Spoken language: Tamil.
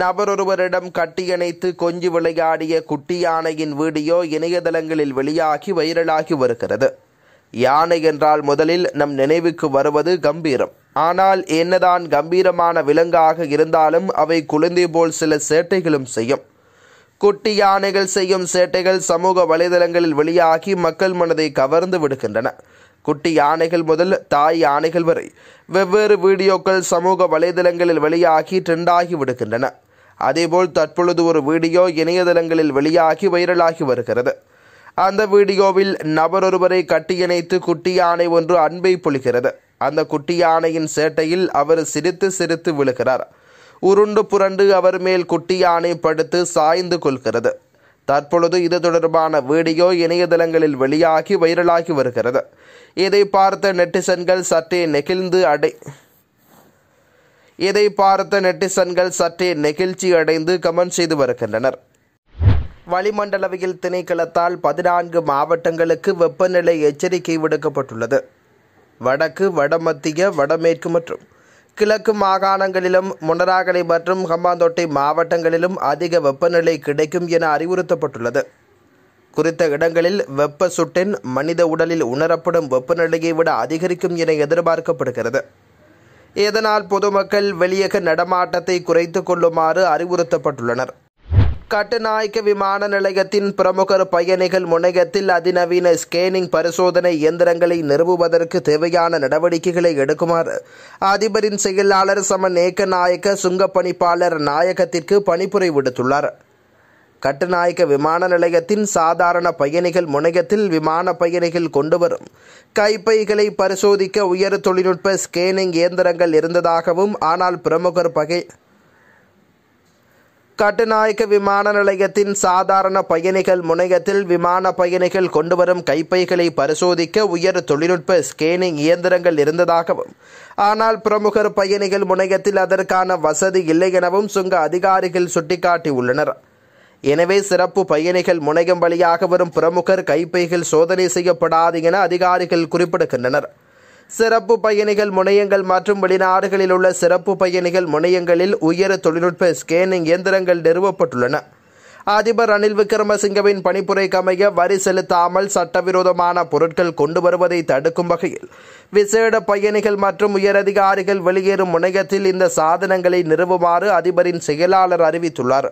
நபரொருவரிடம் கட்டியணைத்து கொஞ்சி விளையாடிய குட்டி யானையின் வீடியோ இணையதளங்களில் வெளியாகி வைரலாகி வருகிறது யானை என்றால் முதலில் நம் நினைவுக்கு வருவது கம்பீரம் ஆனால் என்னதான் கம்பீரமான விலங்காக இருந்தாலும் அவை குழந்தை போல் சில சேட்டைகளும் செய்யும் குட்டி யானைகள் செய்யும் சேட்டைகள் சமூக வலைதளங்களில் வெளியாகி மக்கள் மனதை கவர்ந்து விடுகின்றன குட்டி யானைகள் முதல் தாய் யானைகள் வரை வெவ்வேறு வீடியோக்கள் சமூக வலைதளங்களில் வெளியாகி ட்ரெண்டாகி விடுகின்றன அதேபோல் தற்பொழுது ஒரு வீடியோ இணையதளங்களில் வெளியாகி வைரலாகி வருகிறது அந்த வீடியோவில் நபரொருவரை கட்டியணைத்து குட்டி யானை ஒன்று அன்பை பொழிகிறது அந்த குட்டி யானையின் சேட்டையில் அவர் சிரித்து சிரித்து விழுகிறார் உருண்டு புரண்டு அவர் மேல் குட்டி யானை படுத்து சாய்ந்து கொள்கிறது தற்பொழுது இது தொடர்பான வீடியோ இணையதளங்களில் வெளியாகி வைரலாகி வருகிறது இதை பார்த்த நெட்டிசன்கள் சற்றே நெகிழ்ந்து அடை இதை பார்த்த நெட்டிசன்கள் சற்றே நெகிழ்ச்சி அடைந்து கமெண்ட் செய்து வருகின்றனர் வளிமண்டலவையில் திணைக்களத்தால் பதினான்கு மாவட்டங்களுக்கு வெப்பநிலை எச்சரிக்கை விடுக்கப்பட்டுள்ளது வடக்கு வடமத்திய வடமேற்கு மற்றும் கிழக்கு மாகாணங்களிலும் முனராகலை மற்றும் ஹம்பாந்தோட்டை மாவட்டங்களிலும் அதிக வெப்பநிலை கிடைக்கும் என அறிவுறுத்தப்பட்டுள்ளது குறித்த இடங்களில் வெப்ப சுட்டின் மனித உடலில் உணரப்படும் வெப்பநிலையை விட அதிகரிக்கும் என எதிர்பார்க்கப்படுகிறது இதனால் பொதுமக்கள் வெளியக நடமாட்டத்தை குறைத்து கொள்ளுமாறு அறிவுறுத்தப்பட்டுள்ளனர் கட்டுநாயக்க விமான நிலையத்தின் பிரமுகர் பயணிகள் முனையத்தில் அதிநவீன ஸ்கேனிங் பரிசோதனை இயந்திரங்களை நிறுவுவதற்கு தேவையான நடவடிக்கைகளை எடுக்குமாறு அதிபரின் செயலாளர் சம நேக்க நாயக்க சுங்க பணிப்பாளர் நாயகத்திற்கு பணிப்புரை விடுத்துள்ளார் கட்டுநாயக்க விமான நிலையத்தின் சாதாரண பயணிகள் முனையத்தில் விமான பயணிகள் கொண்டுவரும் கைப்பைகளை பரிசோதிக்க உயர் தொழில்நுட்ப ஸ்கேனிங் இயந்திரங்கள் இருந்ததாகவும் ஆனால் பிரமுகர் பகை கட்டுநாயக்க விமான நிலையத்தின் சாதாரண பயணிகள் முனையத்தில் விமான பயணிகள் கொண்டுவரும் கைப்பைகளை பரிசோதிக்க உயர் தொழில்நுட்ப ஸ்கேனிங் இயந்திரங்கள் இருந்ததாகவும் ஆனால் பிரமுகர் பயணிகள் முனையத்தில் அதற்கான வசதி இல்லை எனவும் சுங்க அதிகாரிகள் சுட்டிக்காட்டியுள்ளனர் எனவே சிறப்பு பயணிகள் முனையம் வழியாக வரும் பிரமுகர் கைப்பைகள் சோதனை செய்யப்படாது என அதிகாரிகள் குறிப்பிடுகின்றனர் சிறப்பு பயணிகள் முனையங்கள் மற்றும் வெளிநாடுகளில் உள்ள சிறப்பு பயணிகள் முனையங்களில் உயர தொழில்நுட்ப ஸ்கேனிங் இயந்திரங்கள் நிறுவப்பட்டுள்ளன அதிபர் ரணில் விக்ரமசிங்கவின் பணிப்புரைக்கு அமைய வரி செலுத்தாமல் சட்டவிரோதமான பொருட்கள் கொண்டு வருவதை தடுக்கும் வகையில் விசேட பயணிகள் மற்றும் உயரதிகாரிகள் வெளியேறும் முனையத்தில் இந்த சாதனங்களை நிறுவுமாறு அதிபரின் செயலாளர் அறிவித்துள்ளார்